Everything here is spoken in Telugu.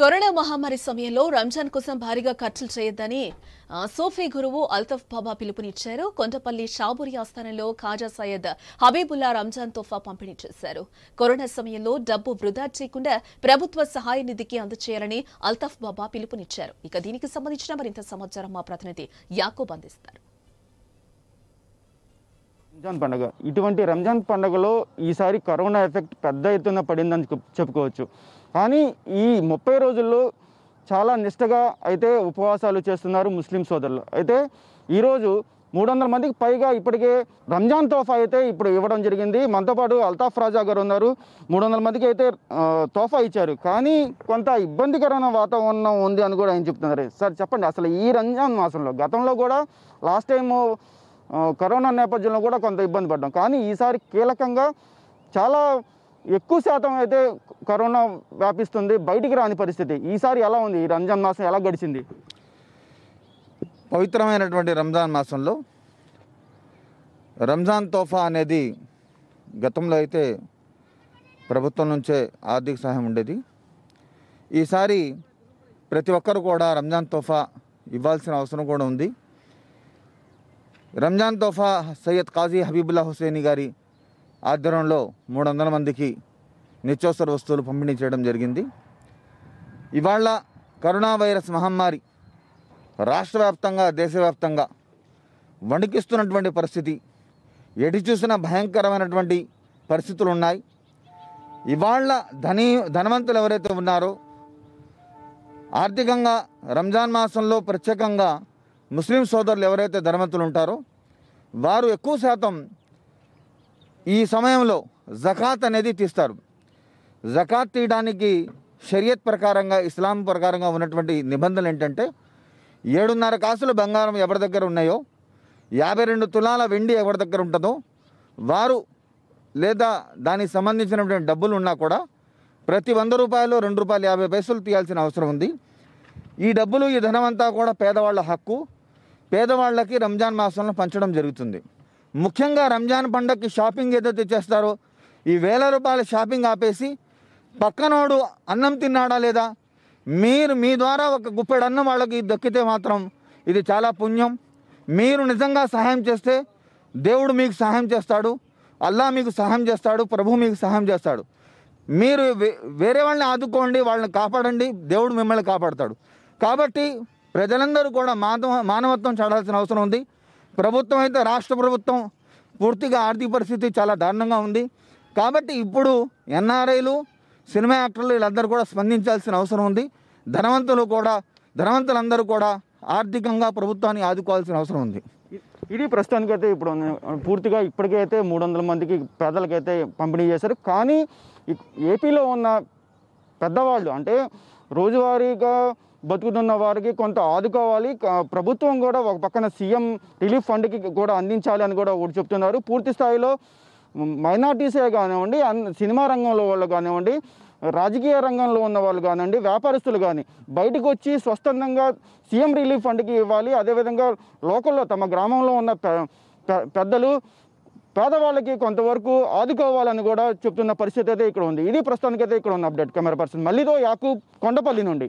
కరోనా మహమ్మారి సమయంలో రంజాన్ కోసం భారీగా ఖర్చులు చేయొద్దని సోఫీ గురువు అల్తఫ్ బాబా పిలుపునిచ్చారు కొండపల్లి షాబురి ఆస్థానంలో ఖాజా సయ్యద్ హబీబుల్లా రంజాన్ తోఫా పంపిణీ చేశారు కరోనా సమయంలో డబ్బు వృధా చేయకుండా ప్రభుత్వ సహాయ నిధికి అందచేయాలని అల్తఫ్ బాబా పిలుపునిచ్చారు ఇక దీనికి సంబంధించిన మరింత సమాచారం మా ప్రతినిధి యాకూబ్ అందిస్తారు రంజాన్ పండుగ ఇటువంటి రంజాన్ పండుగలో ఈసారి కరోనా ఎఫెక్ట్ పెద్ద ఎత్తున పడిందని చెప్పుకోవచ్చు కానీ ఈ ముప్పై రోజుల్లో చాలా నిష్టగా అయితే ఉపవాసాలు చేస్తున్నారు ముస్లిం సోదరులు అయితే ఈరోజు మూడు వందల మందికి పైగా ఇప్పటికే రంజాన్ తోఫా అయితే ఇప్పుడు ఇవ్వడం జరిగింది మనతో పాటు అల్తాఫ్ రాజా గారు ఉన్నారు మూడు వందల మందికి అయితే తోఫా ఇచ్చారు కానీ కొంత ఇబ్బందికరమైన వాతావరణం ఉంది అని కూడా ఆయన చెప్తున్నారు సార్ చెప్పండి అసలు ఈ రంజాన్ మాసంలో గతంలో కూడా లాస్ట్ టైము కరోనా నేపథ్యంలో కూడా కొంత ఇబ్బంది పడ్డాం కానీ ఈసారి కీలకంగా చాలా ఎక్కువ శాతం అయితే కరోనా వ్యాపిస్తుంది బయటికి రాని పరిస్థితి ఈసారి ఎలా ఉంది ఈ రంజాన్ మాసం ఎలా గడిచింది పవిత్రమైనటువంటి రంజాన్ మాసంలో రంజాన్ తోఫా అనేది గతంలో అయితే ప్రభుత్వం నుంచే ఆర్థిక సహాయం ఉండేది ఈసారి ప్రతి ఒక్కరు కూడా రంజాన్ తోఫా ఇవ్వాల్సిన అవసరం కూడా ఉంది రంజాన్ తోఫా సయ్యద్ కాజీ హబీబుల్లా హుసేని గారి ఆధ్వర్యంలో మూడు వందల మందికి నిత్యావసర వస్తువులు పంపిణీ చేయడం జరిగింది ఇవాళ కరోనా వైరస్ మహమ్మారి రాష్ట్ర వ్యాప్తంగా దేశవ్యాప్తంగా వణికిస్తున్నటువంటి పరిస్థితి ఎటు చూసిన భయంకరమైనటువంటి పరిస్థితులు ఉన్నాయి ఇవాళ ధనీ ధనవంతులు ఎవరైతే ఉన్నారో ఆర్థికంగా రంజాన్ మాసంలో ప్రత్యేకంగా ముస్లిం సోదరులు ఎవరైతే ధనవంతులు ఉంటారో వారు ఎక్కువ శాతం ఈ సమయంలో జకాత్ అనేది తీస్తారు జకాత్ తీయడానికి షరియత్ ప్రకారంగా ఇస్లాం ప్రకారంగా ఉన్నటువంటి నిబంధనలు ఏంటంటే ఏడున్నర కాసులు బంగారం ఎవరి దగ్గర ఉన్నాయో యాభై రెండు తులాల వెండి ఎవరి దగ్గర ఉంటుందో వారు లేదా దానికి సంబంధించినటువంటి డబ్బులు ఉన్నా కూడా ప్రతి వంద రూపాయలు రెండు రూపాయలు యాభై పైసలు తీయాల్సిన అవసరం ఉంది ఈ డబ్బులు ఈ ధనమంతా కూడా పేదవాళ్ళ హక్కు పేదవాళ్ళకి రంజాన్ మాసంలో పంచడం జరుగుతుంది ముఖ్యంగా రంజాన్ పండగకి షాపింగ్ ఏదైతే చేస్తారో ఈ వేల రూపాయల షాపింగ్ ఆపేసి పక్కనోడు అన్నం తిన్నాడా లేదా మీరు మీ ద్వారా ఒక గుప్పెడు అన్నం వాళ్ళకి దక్కితే మాత్రం ఇది చాలా పుణ్యం మీరు నిజంగా సహాయం చేస్తే దేవుడు మీకు సహాయం చేస్తాడు అల్లా మీకు సహాయం చేస్తాడు ప్రభు మీకు సహాయం చేస్తాడు మీరు వేరే వాళ్ళని ఆదుకోండి వాళ్ళని కాపాడండి దేవుడు మిమ్మల్ని కాపాడతాడు కాబట్టి ప్రజలందరూ కూడా మానవ మానవత్వం చాడాల్సిన అవసరం ఉంది ప్రభుత్వం అయితే రాష్ట్ర ప్రభుత్వం పూర్తిగా ఆర్థిక పరిస్థితి చాలా దారుణంగా ఉంది కాబట్టి ఇప్పుడు ఎన్ఆర్ఐలు సినిమా యాక్టర్లు వీళ్ళందరూ కూడా స్పందించాల్సిన అవసరం ఉంది ధనవంతులు కూడా ధనవంతులందరూ కూడా ఆర్థికంగా ప్రభుత్వాన్ని ఆదుకోవాల్సిన అవసరం ఉంది ఇది ప్రస్తుతానికైతే ఇప్పుడు పూర్తిగా ఇప్పటికైతే మూడు వందల మందికి పేదలకైతే పంపిణీ చేశారు కానీ ఏపీలో ఉన్న పెద్దవాళ్ళు అంటే రోజువారీగా బతుకుతున్న వారికి కొంత ఆదుకోవాలి ప్రభుత్వం కూడా ఒక పక్కన సీఎం రిలీఫ్ ఫండ్కి కూడా అందించాలి అని కూడా ఒకటి చెప్తున్నారు పూర్తి స్థాయిలో మైనార్టీసే కానివ్వండి సినిమా రంగంలో వాళ్ళు కానివ్వండి రాజకీయ రంగంలో ఉన్న వాళ్ళు కానివ్వండి వ్యాపారస్తులు కానీ బయటకు వచ్చి స్వస్థందంగా సీఎం రిలీఫ్ ఫండ్కి ఇవ్వాలి అదేవిధంగా లోకల్లో తమ గ్రామంలో ఉన్న పెద్దలు పేదవాళ్ళకి కొంతవరకు ఆదుకోవాలని కూడా చెప్తున్న పరిస్థితి అయితే ఇక్కడ ఉంది ఇది ప్రస్తుతానికైతే ఇక్కడ ఉన్న అప్డేట్ కెమెరా పర్సన్ మళ్ళీతో యాకు కొండపల్లి నుండి